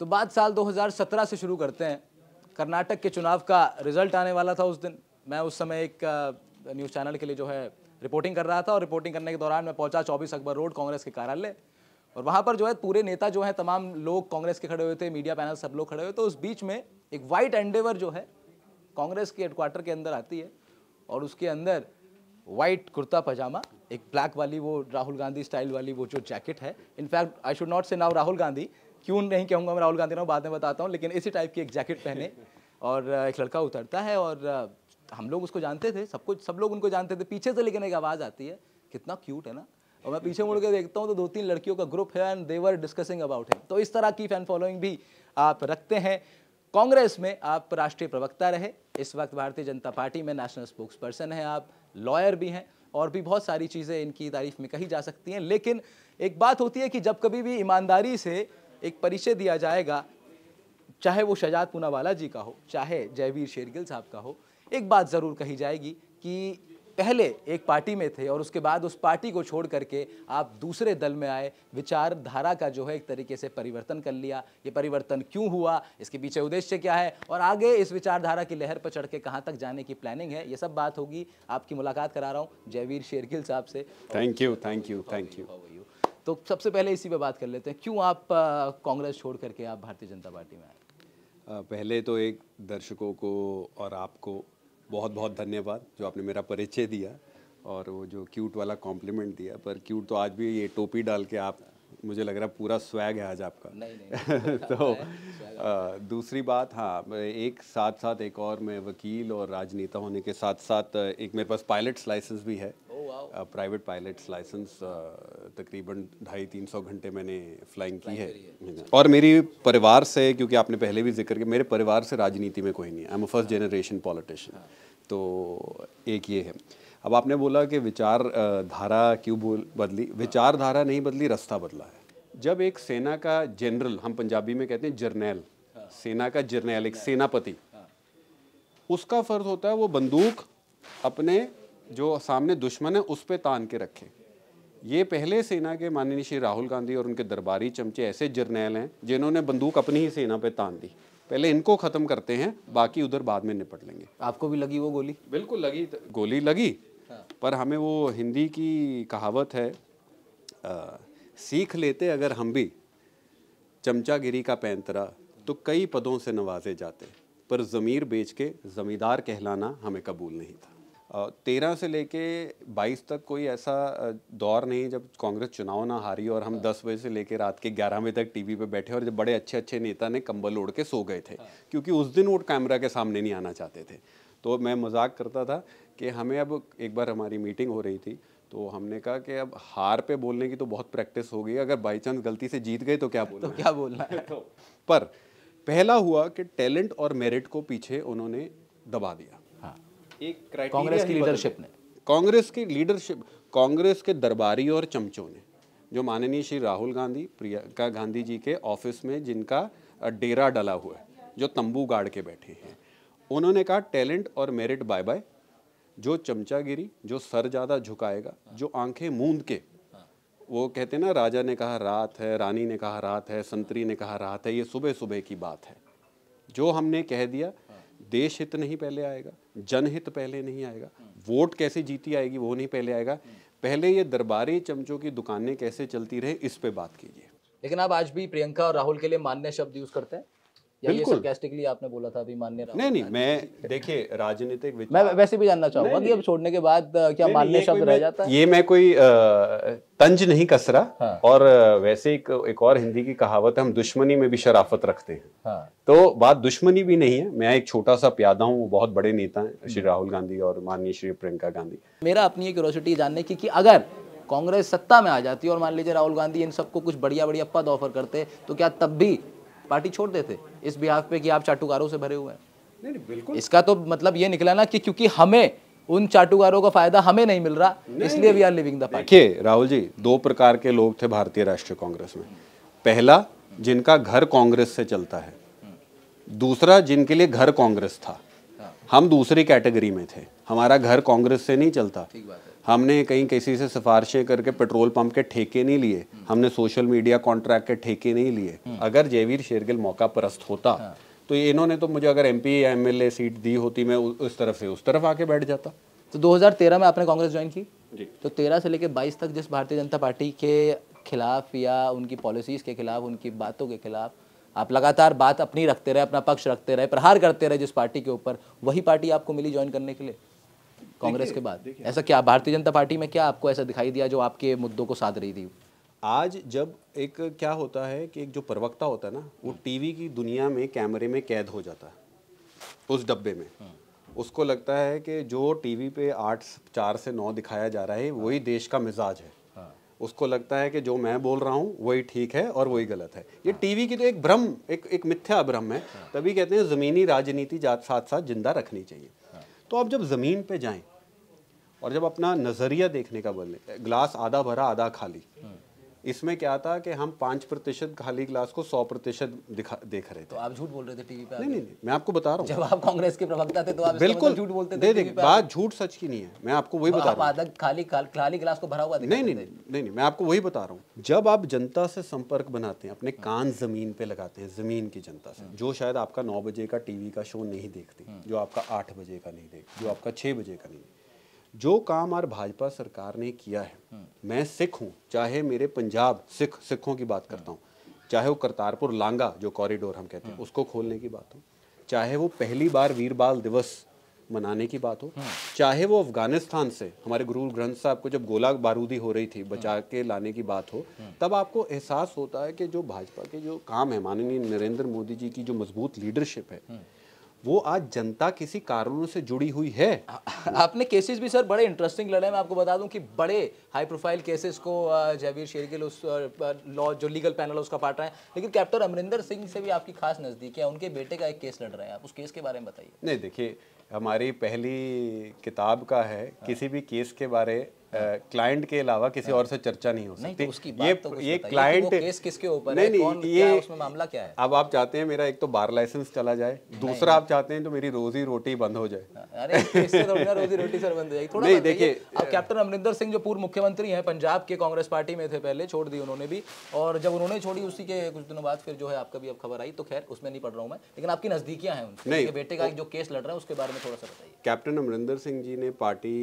तो बात साल 2017 से शुरू करते हैं कर्नाटक के चुनाव का रिजल्ट आने वाला था उस दिन मैं उस समय एक न्यूज़ चैनल के लिए जो है रिपोर्टिंग कर रहा था और रिपोर्टिंग करने के दौरान मैं पहुंचा चौबीस अकबर रोड कांग्रेस के कार्यालय और वहाँ पर जो है पूरे नेता जो है तमाम लोग कांग्रेस के खड़े हुए थे मीडिया पैनल सब लोग खड़े हुए तो उस बीच में एक वाइट एंडेवर जो है कांग्रेस के हेडक्वार्टर के अंदर आती है और उसके अंदर वाइट कुर्ता पजामा एक ब्लैक वाली वो राहुल गांधी स्टाइल वाली वो जो जैकेट है in fact I should not say now Rahul Gandhi क्यों नहीं कहूँगा मैं राहुल गांधी ना बाद में बताता हूँ लेकिन इसी टाइप की एक जैकेट पहने और एक लड़का उतरता है और हम लोग उसको जानते थे सब कुछ सब लोग उनको जानते थे पीछे से लेकिन एक आवाज़ आती है कितना क्यूट है ना और मैं पीछे मुड़ के देखता हूँ तो दो तीन लड़कियों का ग्रुप है एंड देवर डिस्कसिंग अबाउट है तो इस तरह की फैन फॉलोइंग भी आप रखते हैं कांग्रेस में आप राष्ट्रीय प्रवक्ता रहे इस वक्त भारतीय जनता पार्टी में नेशनल स्पोक्स पर्सन है आप लॉयर भी हैं और भी बहुत सारी चीज़ें इनकी तारीफ में कही जा सकती हैं लेकिन एक बात होती है कि जब कभी भी ईमानदारी से एक परिचय दिया जाएगा चाहे वो शजात पूनावाला जी का हो चाहे जयवीर शेरगिल साहब का हो एक बात ज़रूर कही जाएगी कि पहले एक पार्टी में थे और उसके बाद उस पार्टी को छोड़ करके आप दूसरे दल में आए विचारधारा का जो है एक तरीके से परिवर्तन कर लिया ये परिवर्तन क्यों हुआ इसके पीछे उद्देश्य क्या है और आगे इस विचारधारा की लहर पर चढ़ के कहाँ तक जाने की प्लानिंग है ये सब बात होगी आपकी मुलाकात करा रहा हूँ जयवीर शेरगिल साहब से thank you thank you thank you तो सबसे पहले इसी पे बात कर लेते हैं क्यों आप कांग्रेस छोड़ करके आप भारतीय जनता पार्टी में आए पहले तो एक दर्शकों को और आपको बहुत बहुत धन्यवाद जो आपने मेरा परिचय दिया और वो जो क्यूट वाला कॉम्प्लीमेंट दिया पर क्यूट तो आज भी ये टोपी डाल के आप मुझे लग रहा पूरा स्वैग है आज आपका नहीं, नहीं, तो आ, दूसरी बात हाँ एक साथ साथ एक और मैं वकील और राजनेता होने के साथ साथ एक मेरे पास पायलट्स लाइसेंस भी है प्राइवेट पायलट्स लाइसेंस तकरीबन ढाई तीन सौ घंटे मैंने फ्लाइंग की है और मेरी परिवार से क्योंकि आपने पहले भी जिक्र किया मेरे परिवार से राजनीति में कोई नहीं I am first generation politician तो एक ये है अब आपने बोला कि विचारधारा क्यों बोल बदली हाँ। विचारधारा नहीं बदली रास्ता बदला है जब एक सेना का जनरल हम पंजाबी में कहते हैं जर्नैल हाँ। सेना का जर्नैल एक सेनापति हाँ। उसका फ़र्ज होता है वो बंदूक अपने जो सामने दुश्मन है उस पर तान के रखें ये पहले सेना के माननीय श्री राहुल गांधी और उनके दरबारी चमचे ऐसे जर्नैल हैं जिन्होंने बंदूक अपनी ही सेना पे तान दी पहले इनको ख़त्म करते हैं बाकी उधर बाद में निपट लेंगे आपको भी लगी वो गोली बिल्कुल लगी गोली लगी हाँ। पर हमें वो हिंदी की कहावत है आ, सीख लेते अगर हम भी चमचागिरी का पैंतरा तो कई पदों से नवाजे जाते पर ज़मीर बेच के ज़मींदार कहलाना हमें कबूल नहीं था तेरह से लेके बाईस तक कोई ऐसा दौर नहीं जब कांग्रेस चुनाव ना हारी और हम दस बजे से लेके रात के ग्यारह बजे तक टीवी पे बैठे और जब बड़े अच्छे अच्छे नेता ने कंबल ओढ़ के सो गए थे हाँ। क्योंकि उस दिन वो कैमरा के सामने नहीं आना चाहते थे तो मैं मजाक करता था कि हमें अब एक बार हमारी मीटिंग हो रही थी तो हमने कहा कि अब हार पे बोलने की तो बहुत प्रैक्टिस हो गई अगर बाई चांस गलती से जीत गए तो क्या तो बोलना तो क्या बोलना है तो पर पहला हुआ कि टैलेंट और मेरिट को पीछे उन्होंने दबा दिया एक कांग्रेस की लीडरशिप ने कांग्रेस की लीडरशिप कांग्रेस के दरबारी और चमचों ने जो माननीय श्री राहुल गांधी प्रियंका गांधी जी के ऑफिस में जिनका डेरा डला हुआ है जो तंबू गाड़ के बैठे हैं उन्होंने कहा टैलेंट और मेरिट बाय बाय जो चमचागिरी जो सर ज़्यादा झुकाएगा जो आंखें मूंद के वो कहते ना राजा ने कहा रात है रानी ने कहा रात है संतरी ने कहा रात है ये सुबह सुबह की बात है जो हमने कह दिया देश हित नहीं पहले आएगा जनहित पहले नहीं आएगा वोट कैसे जीती आएगी वो नहीं पहले आएगा पहले ये दरबारी चमचों की दुकानें कैसे चलती रहे इस पे बात कीजिए लेकिन आप आज भी प्रियंका और राहुल के लिए मान्य शब्द यूज करते हैं आपने बोला था अभी मान्य नहीं नहीं मैं देखिए राजनीतिक मैं वैसे भी जानना चाहूंगा कि अब छोड़ने के बाद क्या मान्य शब्द रह जाता है ये मैं कोई तंज नहीं हाँ। और वैसे एक एक और हिंदी की कहावत है हम दुश्मनी में भी शराफत रखते हैं हाँ। तो बात दुश्मनी भी नहीं है मैं एक छोटा सा प्यादा हूँ बहुत बड़े नेता हैं श्री हम्म। राहुल गांधी और माननीय श्री प्रियंका गांधी मेरा अपनी क्यूरोसिटी जानने की कि अगर कांग्रेस सत्ता में आ जाती है और मान लीजिए राहुल गांधी इन सबको कुछ बढ़िया बढ़िया पद ऑफर करते तो क्या तब भी पार्टी छोड़ देते इस बिहाफ पे कि आप चाटुकारों से भरे हुए हैं नहीं, बिल्कुल इसका तो मतलब ये निकला ना कि क्योंकि हमें उन चाटुकारों का फायदा हमें नहीं मिल रहा इसलिए वी आर लिविंग द देखिए राहुल जी दो प्रकार के लोग थे भारतीय राष्ट्रीय कांग्रेस में पहला जिनका घर कांग्रेस से चलता है दूसरा जिनके लिए घर कांग्रेस था हाँ। हम दूसरी कैटेगरी में थे हमारा घर कांग्रेस से नहीं चलता ठीक बात है हमने कहीं किसी से सिफारिशें करके पेट्रोल पंप के ठेके नहीं लिए हमने सोशल मीडिया कॉन्ट्रैक्ट के ठेके नहीं लिए हम्म। अगर जयवीर शेरगिल मौका परस्त होता हाँ। तो इन्होंने तो मुझे अगर एम या एम सीट दी होती मैं उस तरफ से उस तरफ आके बैठ जाता तो 2013 में आपने कांग्रेस ज्वाइन की जी तो 13 से लेकर 22 तक जिस भारतीय जनता पार्टी के खिलाफ या उनकी पॉलिसीज़ के खिलाफ उनकी बातों के खिलाफ आप लगातार बात अपनी रखते रहे अपना पक्ष रखते रहे प्रहार करते रहे जिस पार्टी के ऊपर वही पार्टी आपको मिली ज्वाइन करने के लिए कांग्रेस के बाद ऐसा क्या भारतीय जनता पार्टी में क्या आपको ऐसा दिखाई दिया जो आपके मुद्दों को साध रही थी आज जब एक क्या होता है कि एक जो प्रवक्ता होता है ना वो टीवी की दुनिया में कैमरे में कैद हो जाता है उस डब्बे में हाँ। उसको लगता है कि जो टीवी पे आठ चार से नौ दिखाया जा रहा है हाँ। वही देश का मिजाज है हाँ। उसको लगता है कि जो मैं बोल रहा हूँ वही ठीक है और वही गलत है ये टीवी की तो एक भ्रम एक एक मिथ्या भ्रम है तभी कहते हैं ज़मीनी राजनीति साथ साथ जिंदा रखनी चाहिए तो आप जब ज़मीन पे जाएं और जब अपना नज़रिया देखने का बोलें ग्लास आधा भरा आधा खाली इसमें क्या था कि हम पांच प्रतिशत खाली ग्लास को सौ प्रतिशत देख रहे थे तो आप झूठ बोल रहे थे टीवी पर नहीं नहीं मैं आपको बता रहा हूँ जब आप कांग्रेस के प्रवक्ता थे तो आप तो बिल्कुल झूठ बोलते थे देखिए बात झूठ सच की नहीं है मैं आपको वही तो बता रहा हूँ खाली खाली ग्लास को भरा हुआ नहीं नहीं नहीं नहीं मैं आपको वही बता रहा हूँ जब आप जनता से संपर्क बनाते हैं अपने कान जमीन पे लगाते हैं जमीन की जनता से जो शायद आपका नौ बजे का टीवी का शो नहीं देखती हम्म। जो आपका आठ बजे का नहीं देखती जो आपका छह बजे का नहीं जो काम आज भाजपा सरकार ने किया है हम्म। मैं सिख हूँ चाहे मेरे पंजाब सिख सिखों की बात करता हूँ चाहे वो करतारपुर लांगा जो कॉरिडोर हम कहते हैं हम्म। उसको खोलने की बात हो चाहे वो पहली बार वीर बाल दिवस मनाने की बात हो हम्म। चाहे वो अफगानिस्तान से हमारे गुरु ग्रंथ साहब को जब गोला बारूदी हो रही थी बचा के लाने की बात हो तब आपको एहसास होता है कि जो भाजपा के जो काम है माननीय नरेंद्र मोदी जी की जो मजबूत लीडरशिप है वो आज जनता किसी कारणों से जुड़ी हुई है आपने केसेस भी सर बड़े इंटरेस्टिंग लड़े मैं आपको बता दूं कि बड़े हाई प्रोफाइल केसेस को जबीर uh, शेरगिल उस लॉ uh, जो लीगल पैनल है उसका पार्ट रहे हैं लेकिन कैप्टन अमरिंदर सिंह से भी आपकी खास नज़दीक है उनके बेटे का एक केस लड़ रहे हैं आप उस केस के बारे में बताइए नहीं देखिए हमारी पहली किताब का है हाँ। किसी भी केस के बारे क्लाइंट uh, हाँ। के अलावा किसी हाँ। और से चर्चा नहीं हो सकती नहीं, तो उसकी ये तो ये क्लाइंट तो केस किसके ऊपर नहीं, नहीं, कौन ये क्या, उसमें मामला क्या है अब आप चाहते हैं मेरा एक तो बार लाइसेंस चला जाए दूसरा आप चाहते हैं तो मेरी रोजी रोटी बंद हो जाए अरे तो रोजी रोटी सर बंद हो जाए थोड़ा देखिए अब कैप्टन अमरिंदर सिंह जो पूर्व मुख्य मुख्यमंत्री हैं पंजाब के कांग्रेस पार्टी में थे पहले छोड़ दी उन्होंने भी और जब उन्होंने छोड़ी उसी के कुछ दिनों बाद फिर जो है आपका भी अब खबर आई तो खैर उसमें नहीं पढ़ रहा हूँ मैं लेकिन आपकी नज़दीकियाँ हैं उनके बेटे का जो केस लड़ रहा है उसके बारे में थोड़ा सा बताइए कैप्टन अमरिंदर सिंह जी ने पार्टी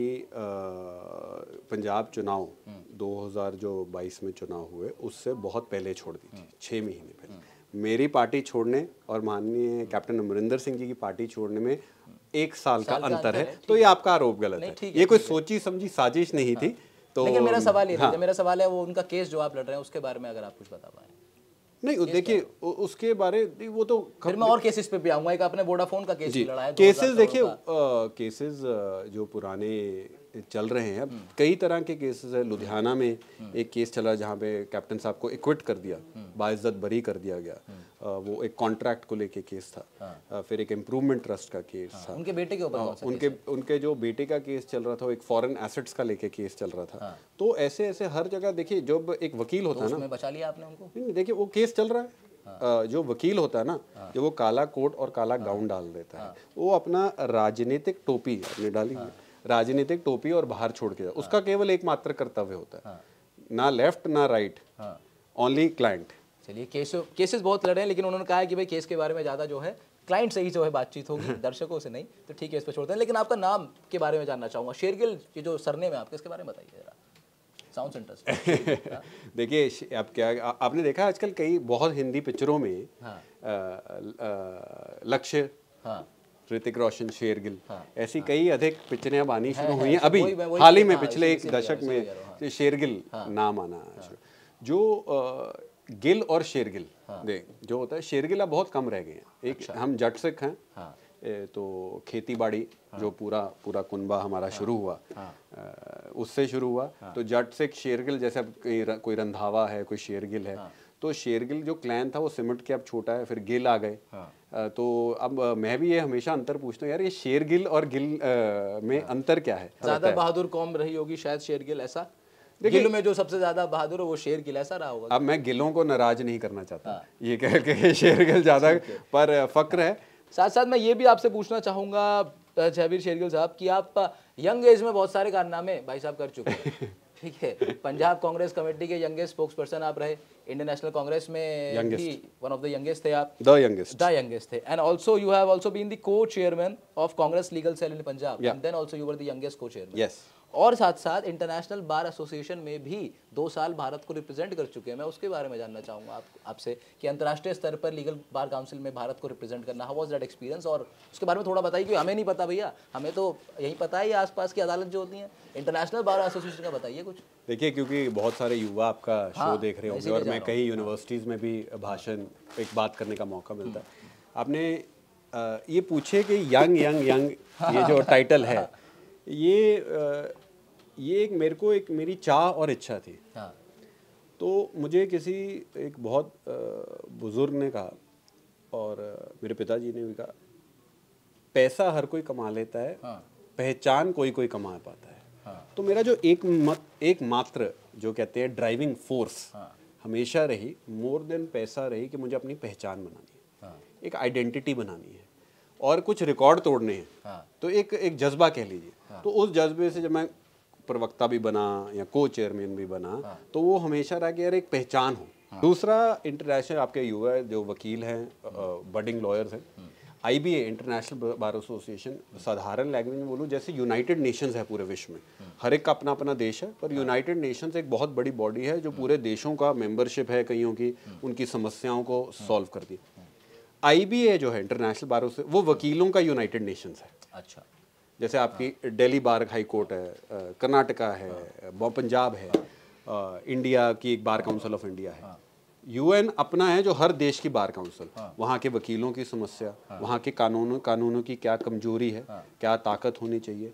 पंजाब चुनाव हम्म। दो जो बाईस में चुनाव हुए उससे बहुत पहले छोड़ दी थी हम्म। छः महीने पहले हम्म। मेरी पार्टी छोड़ने और माननीय कैप्टन अमरिंदर सिंह जी की पार्टी छोड़ने में एक साल, साल का अंतर है, है तो ये आपका आरोप गलत है ये कोई सोची समझी साजिश नहीं हाँ। थी तो लेकिन मेरा सवाल ये हाँ। मेरा सवाल है वो उनका केस जो आप लड़ रहे हैं उसके बारे में अगर आप कुछ बता पाए नहीं देखिए उसके बारे वो तो फिर मैं और केसेस पे भी आऊंगा एक आपने वोडाफोन का केस लड़ा है केसेस देखिए केसेस जो पुराने चल रहे हैं अब कई तरह के केसेस है लुधियाना में एक केस चला जहाँ पे कैप्टन साहब को इक्विट कर दिया बाइज्जत बरी कर दिया गया वो एक कॉन्ट्रैक्ट को लेके केस था हाँ। फिर एक इम्प्रूवमेंट ट्रस्ट का केस हाँ। था उनके बेटे के ऊपर हाँ, उनके उनके जो बेटे का केस चल रहा था एक फॉरेन एसेट्स का लेके केस चल रहा था तो ऐसे ऐसे हर जगह देखिए जब एक वकील होता तो है ना बचा लिया आपने उनको देखिए वो केस चल रहा है जो वकील होता है ना जो वो काला कोट और काला गाउन डाल देता है वो अपना राजनीतिक टोपी अपने डाली है राजनीतिक टोपी और बाहर छोड़ के जाओ उसका हाँ। केवल एकमात्र कर्तव्य होता है हाँ। ना लेफ्ट ना राइट ओनली हाँ। क्लाइंट चलिए केसों केसेस बहुत लड़े हैं लेकिन उन्होंने कहा है कि भाई केस के बारे में ज़्यादा जो है क्लाइंट से ही जो है बातचीत होगी दर्शकों से नहीं तो ठीक है इस पर छोड़ते हैं लेकिन आपका नाम के बारे में जानना चाहूँगा शेरगिल ये जो सरने में आपके इसके बारे में बताइए जरा साउंड इंटरेस्ट देखिए आप क्या आपने देखा आजकल कई बहुत हिंदी पिक्चरों में लक्ष्य हाँ। ऋतिक रोशन शेरगिल ऐसी हाँ, कई अधिक पिक्चरें आनी शुरू हुई हैं अभी हाल ही में हाँ, पिछले एक दशक में शेरगिल हाँ। नाम आना हाँ। जो गिल और शेरगिल देख जो होता है शेरगिल अब बहुत कम रह गए हैं एक अच्छा। हम जट सिख हैं तो खेती बाड़ी हाँ। जो पूरा पूरा कुनबा हमारा हाँ। शुरू हुआ हाँ। उससे शुरू हुआ हाँ। तो जट से शेरगिल जैसे अब कोई रंधावा है कोई शेरगिल है हाँ। तो शेरगिल जो क्लैन था वो सिमट के अब छोटा है फिर गिल आ गए हाँ। तो अब मैं भी ये हमेशा अंतर पूछता हूँ यार ये शेरगिल और गिल आ, में हाँ। अंतर क्या है ज़्यादा बहादुर कौम रही होगी शायद शेरगिल ऐसा गिल में जो सबसे ज्यादा बहादुर है वो शेर गिल ऐसा रहा होगा अब मैं गिलों को नाराज नहीं करना चाहता हाँ। ये कह के शेर गिल ज्यादा पर फक्र है साथ साथ मैं ये भी आपसे पूछना चाहूंगा जहबीर शेरगिल साहब कि आप यंग एज में बहुत सारे कारनामे भाई साहब कर चुके हैं ठीक है पंजाब कांग्रेस कमेटी के यंगेस्ट स्पोक्स पर्सन आप रहे इंडियन नेशनल कांग्रेस में भी वन ऑफ द यंगेस्ट थे आप द यंगेस्ट द यंगेस्ट थे and also you have also been the co chairman of Congress legal cell in Punjab and then also you were the youngest co chairman yes और साथ साथ international bar association में भी दो साल भारत को represent कर चुके हैं मैं उसके बारे में जानना चाहूँगा आप आपसे कि अंतर्राष्ट्रीय स्तर पर लीगल बार काउंसिल में भारत को रिप्रेजेंट करना हाउ वाज दैट एक्सपीरियंस और उसके बारे में थोड़ा बताइए क्योंकि हमें नहीं पता भैया हमें तो यही पता है आसपास की अदालत जो होती है इंटरनेशनल बार एसोसिएशन का बताइए कुछ देखिए क्योंकि बहुत सारे युवा आपका हाँ, शो देख रहे होंगे और मैं कई यूनिवर्सिटीज़ में भी भाषण एक बात करने का मौका मिलता है हम्म। आपने ये पूछे कि यंग यंग यंग ये जो टाइटल हाँ, हाँ। है ये ये एक मेरे को एक मेरी चाह और इच्छा थी हाँ। तो मुझे किसी एक बहुत बुज़ुर्ग ने कहा और मेरे पिताजी ने भी कहा पैसा हर कोई कमा लेता है हाँ। पहचान कोई कोई कमा पाता है हाँ। तो मेरा जो एक मत एक मात्र जो कहते हैं ड्राइविंग फोर्स हाँ। हमेशा रही मोर देन पैसा रही कि मुझे अपनी पहचान बनानी है हाँ। एक आइडेंटिटी बनानी है और कुछ रिकॉर्ड तोड़ने हैं हाँ। तो एक एक जज्बा कह लीजिए हाँ। तो उस जज्बे से जब मैं प्रवक्ता भी बना या को चेयरमैन भी बना हाँ। तो वो हमेशा रह गया यार एक पहचान हो हाँ। दूसरा इंटरनेशनल आपके युवा जो वकील हैं बडिंग लॉयर्स हैं I B A international bar association साधारण लैंग्वेज में बोलूँ जैसे यूनाइटेड नेशंस है पूरे विश्व में हाँ। हर एक का अपना अपना देश है पर यूनाइटेड हाँ। नेशंस एक बहुत बड़ी बॉडी है जो हाँ। पूरे देशों का मेंबरशिप है कईयों की उनकी समस्याओं को सॉल्व करती है आई बी ए जो है इंटरनेशनल बार वो वकीलों का यूनाइटेड नेशंस है अच्छा जैसे आपकी दिल्ली बार हाई कोर्ट है कर्नाटका है पंजाब है इंडिया की एक बार काउंसिल ऑफ इंडिया है हाँ। यूएन अपना है जो हर देश की बार काउंसिल हाँ। वहाँ के वकीलों की समस्या हाँ। वहाँ के कानूनों कानूनों की क्या कमजोरी है क्या ताकत होनी चाहिए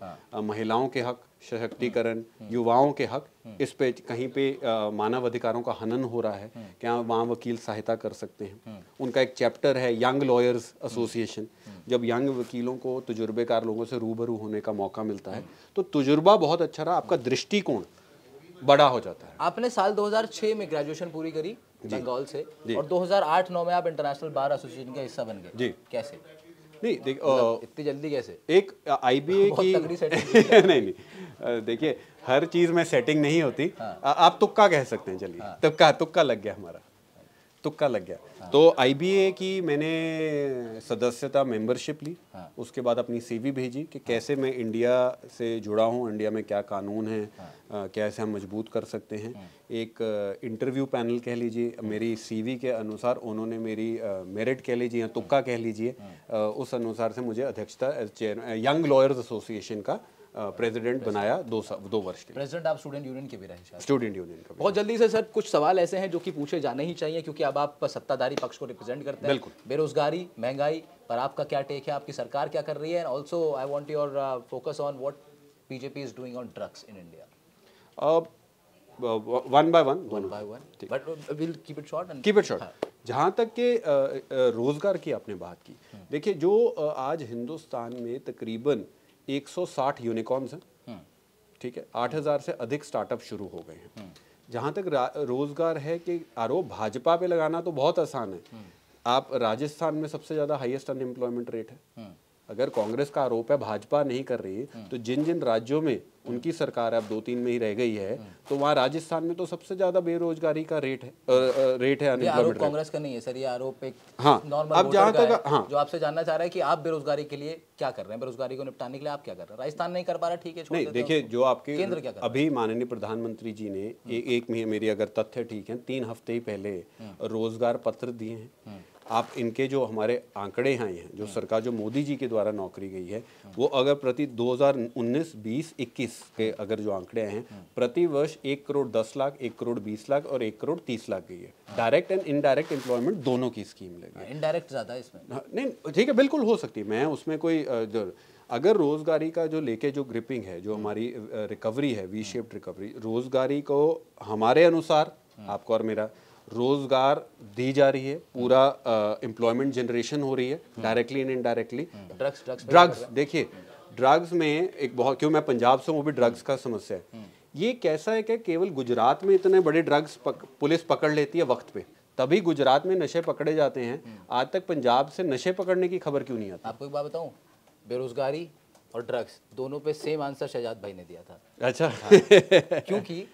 महिलाओं के हक सशक्तिकरण हम्म। हम्म। युवाओं के हक हम्म। इस पे कहीं पे मानव अधिकारों का हनन हो रहा है क्या वहाँ वकील सहायता कर सकते हैं उनका एक चैप्टर है यंग लॉयर्स एसोसिएशन जब यंग वकीलों को तजुर्बेकार लोगों से रूबरू होने का मौका मिलता है तो तजुर्बा बहुत अच्छा रहा आपका दृष्टिकोण बड़ा हो जाता है आपने साल 2006 में ग्रेजुएशन पूरी करी बंगाल से और 2008-9 में आप इंटरनेशनल बार एसोसिएशन का हिस्सा बन गए जी कैसे नहीं देख मतलब इतनी जल्दी कैसे एक आईबीए की नहीं नहीं देखिए हर चीज में सेटिंग नहीं होती हाँ। आप तुक्का कह सकते हैं चलिए हाँ। तुक्का तुक्का लग गया हमारा तुक्का लग गया हाँ। तो आईबीए की मैंने सदस्यता मेंबरशिप ली हाँ। उसके बाद अपनी सीवी भेजी कि हाँ। कैसे मैं इंडिया से जुड़ा हूँ इंडिया में क्या कानून है हाँ। कैसे हम मजबूत कर सकते हैं हाँ। एक इंटरव्यू पैनल कह लीजिए हाँ। मेरी सीवी के अनुसार उन्होंने मेरी मेरिट कह लीजिए या तुक्का कह लीजिए उस अनुसार से मुझे अध्यक्षता यंग लॉयर्स एसोसिएशन का प्रेसिडेंट बनाया दो दो वर्ष के प्रेसिडेंट आप स्टूडेंट यूनियन के भी रहे स्टूडेंट यूनियन का बहुत जल्दी से सर कुछ सवाल ऐसे हैं जो कि पूछे जाने ही चाहिए क्योंकि अब आप सत्ताधारी पक्ष को रिप्रेजेंट करते हैं बिल्कुल बेरोजगारी महंगाई पर आपका क्या टेक है आपकी सरकार क्या कर रही है and also I want your focus on what BJP is doing on drugs in India one by one one by one but will keep it short keep it short जहाँ तक के रोज़गार की आपने बात की हम्म। देखिए जो आज हिंदुस्तान में तकरीबन 160 यूनिकॉर्न्स हैं हम्म। ठीक है 8000 से अधिक स्टार्टअप शुरू हो गए हैं हम्म। जहां तक रोजगार है कि आरोप भाजपा पे लगाना तो बहुत आसान है हम्म। आप राजस्थान में सबसे ज़्यादा हाईएस्ट अनएम्प्लॉयमेंट रेट है अगर कांग्रेस का आरोप है भाजपा नहीं कर रही हम्म। तो जिन जिन राज्यों में उनकी सरकार अब दो तीन में ही रह गई है हम्म। तो वहाँ राजस्थान में तो सबसे ज्यादा बेरोजगारी का रेट है रेट है अनएम्प्लॉयमेंट कांग्रेस का नहीं है सर ये आरोप एक हाँ नॉर्मल अब जहाँ तक हाँ जो आपसे जानना चाह रहा है कि आप बेरोजगारी के लिए क्या कर रहे हैं बेरोजगारी को निपटाने के लिए आप क्या कर रहे हैं राजस्थान नहीं कर पा रहा ठीक है देखिये देखिए जो आपके केंद्र क्या अभी माननीय प्रधानमंत्री जी ने हम्म। एक महीने मेरी अगर तथ्य ठीक है तीन हफ्ते ही पहले रोजगार पत्र दिए हैं आप इनके जो हमारे आंकड़े हैं ये जो सरकार जो मोदी जी के द्वारा नौकरी गई है वो अगर प्रति 2019 20 21 के अगर जो आंकड़े हैं प्रति वर्ष एक करोड़ दस लाख एक करोड़ बीस लाख और एक करोड़ तीस लाख गई है डायरेक्ट एंड इनडायरेक्ट एम्प्लॉयमेंट दोनों की स्कीम लगी इनडायरेक्ट ज़्यादा इसमें हाँ, नहीं ठीक है बिल्कुल हो सकती है मैं उसमें कोई जो अगर रोज़गारी का जो लेके जो ग्रिपिंग है जो हमारी रिकवरी है वी शेप्ड रिकवरी रोज़गारी को हमारे अनुसार आपको और मेरा रोजगार दी जा रही है पूरा एम्प्लॉयमेंट जनरेशन हो रही है directly and indirectly drugs drugs देखिए ड्रग्स में एक बहुत क्यों मैं पंजाब से वो भी ड्रग्स का समस्या है हम्म। ये कैसा है कि केवल गुजरात में इतने बड़े ड्रग्स पक, पुलिस पकड़ लेती है वक्त पे तभी गुजरात में नशे पकड़े जाते हैं हम्म। आज तक पंजाब से नशे पकड़ने की खबर क्यों नहीं आती आपको एक बात बताऊँ बेरोजगारी और ड्रग्स दोनों पे सेम आंसर शहजाद भाई ने दिया था अच्छा हाँ। क्योंकि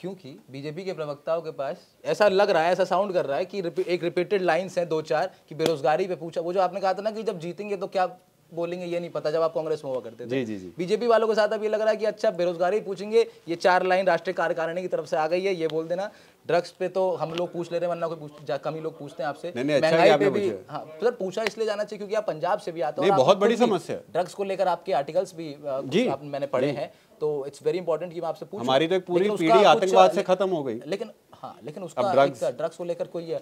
क्योंकि बीजेपी के प्रवक्ताओं के पास ऐसा लग रहा है ऐसा साउंड कर रहा है कि एक रिपीटेड लाइंस हैं दो चार कि बेरोजगारी पे पूछा वो जो आपने कहा था ना कि जब जीतेंगे तो क्या बोलेंगे ये नहीं पता जब आप कांग्रेस में हुआ करते थे जी जी जी बीजेपी वालों के साथ अब ये लग रहा है कि अच्छा बेरोजगारी पूछेंगे ये चार लाइन राष्ट्रीय कार्यकारिणी की तरफ से आ गई है ये बोल देना ड्रग्स पे तो हम लोग पूछ ले रहे हैं वरना कोई कम लोग पूछते हैं आपसे अच्छा महंगाई पे भी हाँ सर पूछा इसलिए जाना चाहिए क्योंकि आप पंजाब से भी आते हो बहुत बड़ी समस्या ड्रग्स को लेकर आपके आर्टिकल्स भी मैंने पढ़े हैं तो इट्स वेरी इंपॉर्टेंट कि मैं आपसे पूछूं हमारी तो एक पूरी पीढ़ी आतंकवाद से खत्म हो गई लेकिन हाँ लेकिन उसका ड्रग्स ड्रग्स को लेकर कोई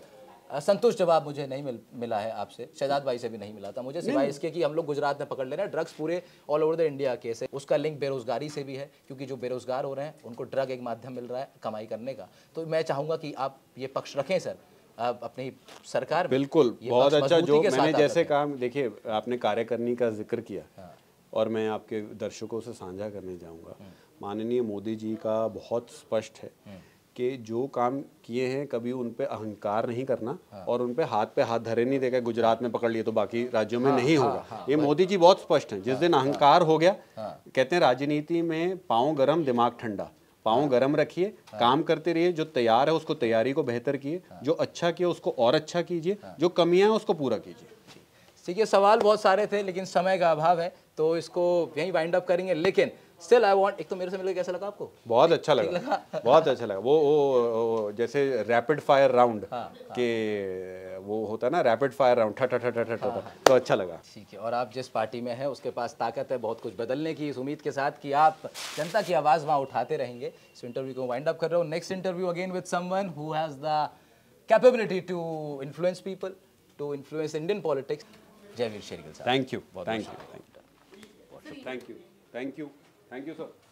संतुष्ट जवाब मुझे नहीं मिल, मिला है आपसे शहजाद भाई से भी नहीं मिला था मुझे सिवाय इसके कि हम लोग गुजरात में पकड़ ले रहे हैं ड्रग्स पूरे all over the India case है उसका लिंक बेरोजगारी से भी है क्योंकि जो बेरोजगार हो रहे हैं उनको ड्रग एक माध्यम मिल रहा है कमाई करने का तो मैं चाहूँगा कि आप ये पक्ष रखें सर आप अपनी सरकार बिल्कुल बहुत अच्छा जो मैंने जैसे काम देखिए आपने कार्यकर्णी का जिक्र किया हाँ। और मैं आपके दर्शकों से साझा करने जाऊँगा हम्म। माननीय मोदी जी का बहुत स्पष्ट है हम्म। कि जो काम किए हैं कभी उन पर अहंकार नहीं करना हाँ। और उन पर हाथ पे हाथ धरे नहीं देगा गुजरात में पकड़ लिए तो बाकी राज्यों में हाँ, नहीं हाँ, होगा हाँ, हाँ, ये मोदी हाँ। जी बहुत स्पष्ट हैं जिस हाँ, दिन हाँ। अहंकार हाँ, हो गया हाँ, कहते हैं राजनीति में पाँव गर्म दिमाग ठंडा पाँव गर्म रखिए काम करते रहिए जो तैयार है उसको तैयारी को बेहतर किए जो अच्छा किया उसको और अच्छा कीजिए जो कमियाँ हैं उसको पूरा कीजिए ठीक है सवाल बहुत सारे थे लेकिन समय का अभाव है तो इसको यहीं वाइंड अप करेंगे लेकिन स्टिल आई वांट एक तो मेरे से मिलकर कैसा लगा आपको बहुत अच्छा लगा, लगा? बहुत अच्छा लगा वो, वो, वो जैसे रैपिड फायर राउंड हाँ, के हाँ. वो होता है ना रैपिड फायर राउंड ठा ठा ठा ठा ठा हाँ, हाँ. तो अच्छा लगा ठीक है और आप जिस पार्टी में हैं उसके पास ताकत है बहुत कुछ बदलने की इस उम्मीद के साथ कि आप जनता की आवाज़ वहाँ उठाते रहेंगे इस इंटरव्यू को वाइंड अप कर रहे हो next interview again with someone who has the capability to influence people to influence Indian politics Jaiveer Shergill thank you thank you thank you Thank you. Thank you. Thank you, sir.